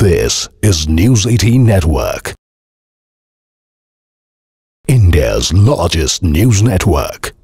This is News 18 Network, India's largest news network.